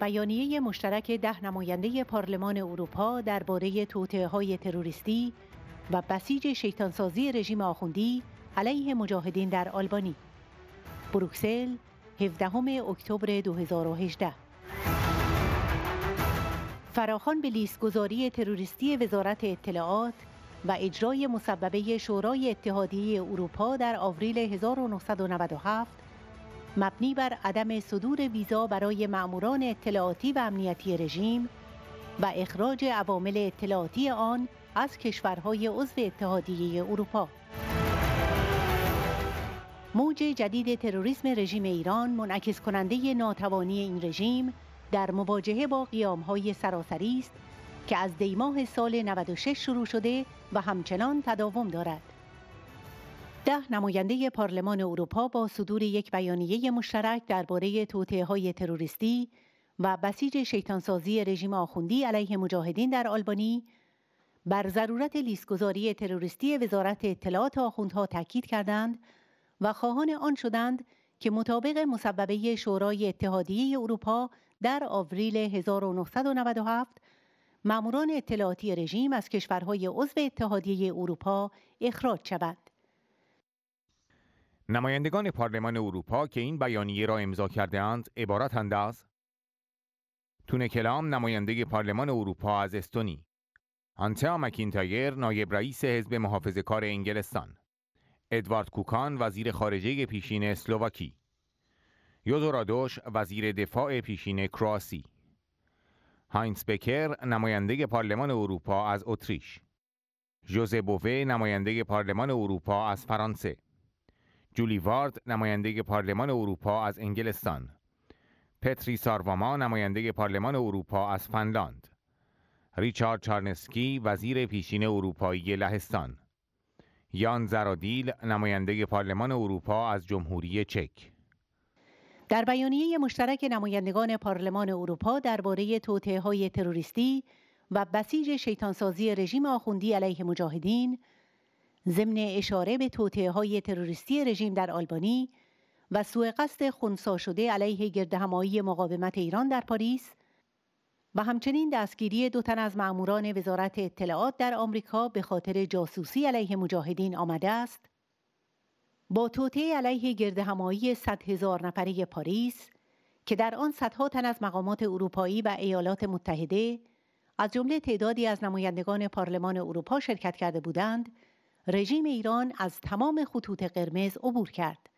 بیانیه مشترک ده نماینده پارلمان اروپا درباره توطعه های تروریستی و بسیج شیطانسازی رژیم آخوندی علیه مجاهدین در آلبانی بروکسل 17 اکتبر 2018 فراخان به لیستگذاری تروریستی وزارت اطلاعات و اجرای مسببه شورای اتحادیه اروپا در آوریل 1997 مبنی بر عدم صدور ویزا برای ماموران اطلاعاتی و امنیتی رژیم و اخراج عوامل اطلاعاتی آن از کشورهای عضو اتحادیه اروپا موج جدید تروریسم رژیم ایران منعکس کننده ناتوانی این رژیم در مواجهه با قیامهای سراسری است که از دیماه سال 96 شروع شده و همچنان تداوم دارد ده نماینده پارلمان اروپا با صدور یک بیانیه مشترک درباره توطعه های تروریستی و بسیج شیطانسازی رژیم آخوندی علیه مجاهدین در آلبانی بر ضرورت لیستگذاری تروریستی وزارت اطلاعات آخوندها تاکید کردند و خواهان آن شدند که مطابق مسببه شورای اتحادیه اروپا در آوریل 1997 ماموران اطلاعاتی رژیم از کشورهای عضو اتحادیه اروپا اخراج شود. نمایندگان پارلمان اروپا که این بیانیه را امضا کردهاند عبارتند از تونه کلام نماینده پارلمان اروپا از استونی آنتا مکینتایر نایب رئیس حزب محافظ کار انگلستان ادوارد کوکان وزیر خارجه پیشین اسلوواکی یوزورادوش وزیر دفاع پیشین کرواسی هاینس بکر نماینده پارلمان اروپا از اتریش ژوزه بووه نماینده پارلمان اروپا از فرانسه جولی وارد نماینده پارلمان اروپا از انگلستان پتری سارواما نماینده پارلمان اروپا از فنلاند ریچارد چارنسکی وزیر پیشین اروپایی لهستان یان زرادیل نماینده پارلمان اروپا از جمهوری چک در بیانیه مشترک نمایندگان پارلمان اروپا درباره توطئه‌های تروریستی و بسیج شیطانسازی رژیم آخوندی علیه مجاهدین ضمن اشاره به توطعه های تروریستی رژیم در آلبانی و سوء قصد خونسا شده علیه گردهمایی مقاومت ایران در پاریس و همچنین دستگیری دو تن از مأموران وزارت اطلاعات در آمریکا به خاطر جاسوسی علیه مجاهدین آمده است با توطعه علیه گردهمایی 100 هزار نفری پاریس که در آن صدها تن از مقامات اروپایی و ایالات متحده از جمله تعدادی از نمایندگان پارلمان اروپا شرکت کرده بودند رژیم ایران از تمام خطوط قرمز عبور کرد.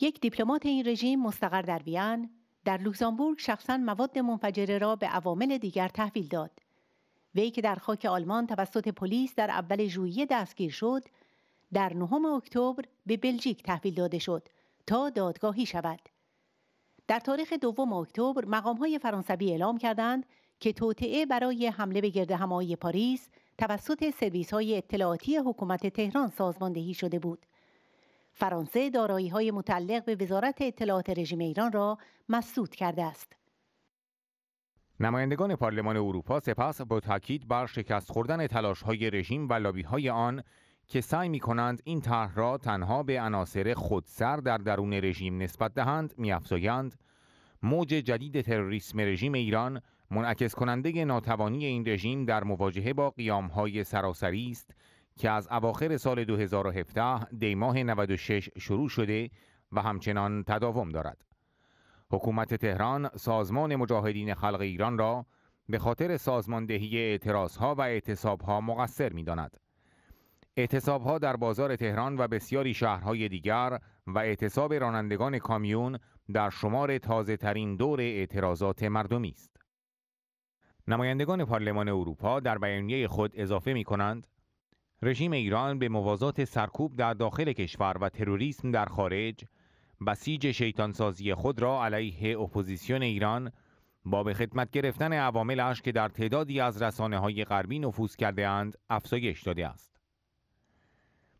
یک دیپلمات این رژیم مستقر در وین در لوکزامبورگ شخصا مواد منفجره را به عوامل دیگر تحویل داد. وی که در خاک آلمان توسط پلیس در اول ژوئیه دستگیر شد، در نهم اکتبر به بلژیک تحویل داده شد تا دادگاهی شود. در تاریخ دوم اکتبر مقام های فرانسوی اعلام کردند که توطعه برای حمله به گرد همایی پاریس توسط سرویس های اطلاعاتی حکومت تهران سازماندهی شده بود. فرانسه دارایی های متعلق به وزارت اطلاعات رژیم ایران را مسدود کرده است. نمایندگان پارلمان اروپا سپس با تاکید بر شکست خوردن تلاش های رژیم و لابی های آن که سعی می کنند این طرح را تنها به عناصر خودسر در درون رژیم نسبت دهند می موج جدید تروریسم رژیم ایران منعکس کننده ناتوانی این رژیم در مواجهه با های سراسری است که از اواخر سال 2017 دیماه 96 شروع شده و همچنان تداوم دارد. حکومت تهران سازمان مجاهدین خلق ایران را به خاطر سازماندهی ها و ها مقصر می داند. اعتصابها در بازار تهران و بسیاری شهرهای دیگر و اعتصاب رانندگان کامیون در شمار تازه ترین دور اعتراضات مردمی است. نمایندگان پارلمان اروپا در بیانیه خود اضافه می کنند رژیم ایران به موازات سرکوب در داخل کشور و تروریسم در خارج بسیج شیطانسازی خود را علیه اپوزیسیون ایران با به خدمت گرفتن اش که در تعدادی از رسانه های غربی نفوذ کرده اند افزایش داده است.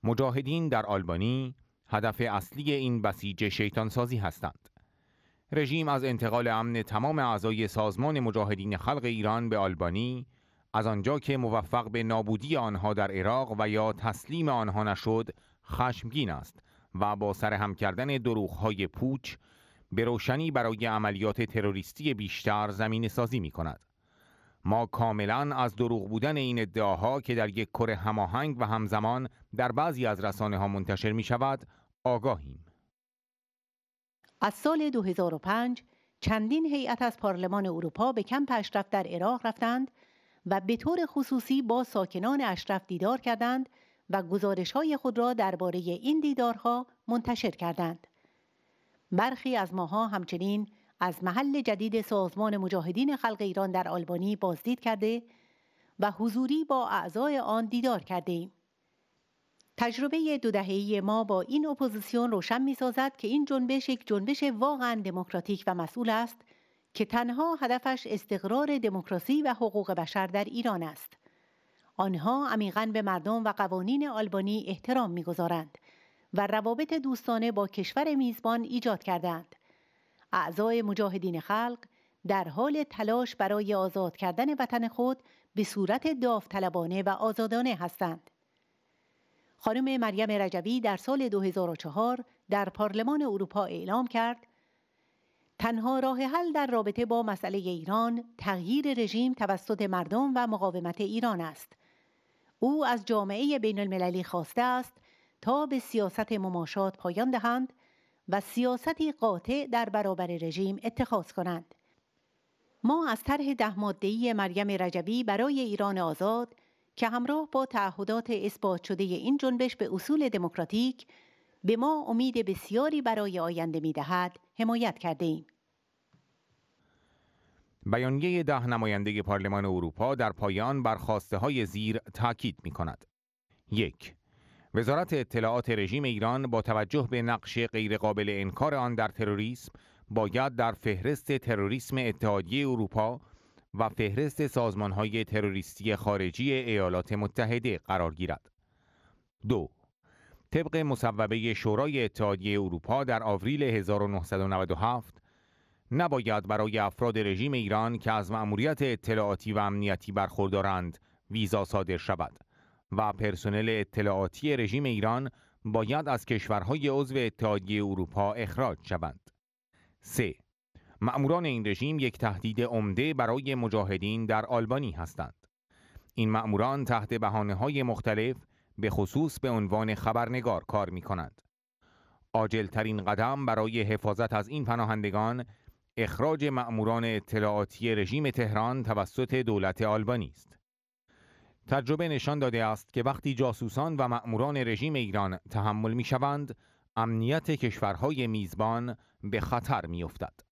مجاهدین در آلبانی هدف اصلی این بسیج شیطانسازی هستند. رژیم از انتقال امن تمام اعضای سازمان مجاهدین خلق ایران به آلبانی از آنجا که موفق به نابودی آنها در عراق و یا تسلیم آنها نشد خشمگین است و با سرهم کردن دروغهای پوچ به روشنی برای عملیات تروریستی بیشتر زمین سازی می کند. ما کاملا از دروغ بودن این ادعاها که در یک کره هماهنگ و همزمان در بعضی از رسانه ها منتشر می شود آگاهیم. از سال 2005 چندین هیئت از پارلمان اروپا به کمپ اشرف در عراق رفتند و به طور خصوصی با ساکنان اشرف دیدار کردند و گزارش های خود را درباره این دیدارها منتشر کردند. برخی از ماها همچنین از محل جدید سازمان مجاهدین خلق ایران در آلبانی بازدید کرده و حضوری با اعضای آن دیدار کرده تجربه دو دهه‌ای ما با این اپوزیسیون روشن می‌سازد که این جنبش یک جنبش واقعا دموکراتیک و مسئول است که تنها هدفش استقرار دموکراسی و حقوق بشر در ایران است. آنها عمیقا به مردم و قوانین آلبانی احترام می‌گذارند و روابط دوستانه با کشور میزبان ایجاد کردند. اعضای مجاهدین خلق در حال تلاش برای آزاد کردن وطن خود به صورت داوطلبانه و آزادانه هستند. خانم مریم رجوی در سال 2004 در پارلمان اروپا اعلام کرد تنها راه حل در رابطه با مسئله ایران تغییر رژیم توسط مردم و مقاومت ایران است. او از جامعه بین المللی خواسته است تا به سیاست مماشات پایان دهند و سیاستی قاطع در برابر رژیم اتخاذ کنند. ما از طرح ده مادهی مریم رجبی برای ایران آزاد که همراه با تعهدات اثبات شده این جنبش به اصول دموکراتیک به ما امید بسیاری برای آینده می دهد حمایت کرده ایم. بیانیه ده نماینده پارلمان اروپا در پایان بر خواسته های زیر تاکید می کند. یک وزارت اطلاعات رژیم ایران با توجه به نقش غیرقابل انکار آن در تروریسم باید در فهرست تروریسم اتحادیه اروپا و فهرست های تروریستی خارجی ایالات متحده قرار گیرد. دو طبق مصوبه شورای اتحادیه اروپا در آوریل 1997 نباید برای افراد رژیم ایران که از مأموریت اطلاعاتی و امنیتی برخوردارند ویزا صادر شود و پرسنل اطلاعاتی رژیم ایران باید از کشورهای عضو اتحادیه اروپا اخراج شوند. 3. مأموران این رژیم یک تهدید عمده برای مجاهدین در آلبانی هستند. این مأموران تحت بحانه های مختلف به خصوص به عنوان خبرنگار کار می کنند. آجلترین قدم برای حفاظت از این پناهندگان اخراج مأموران اطلاعاتی رژیم تهران توسط دولت آلبانی است. تجربه نشان داده است که وقتی جاسوسان و مأموران رژیم ایران تحمل می شوند، امنیت کشورهای میزبان به خطر می افتد.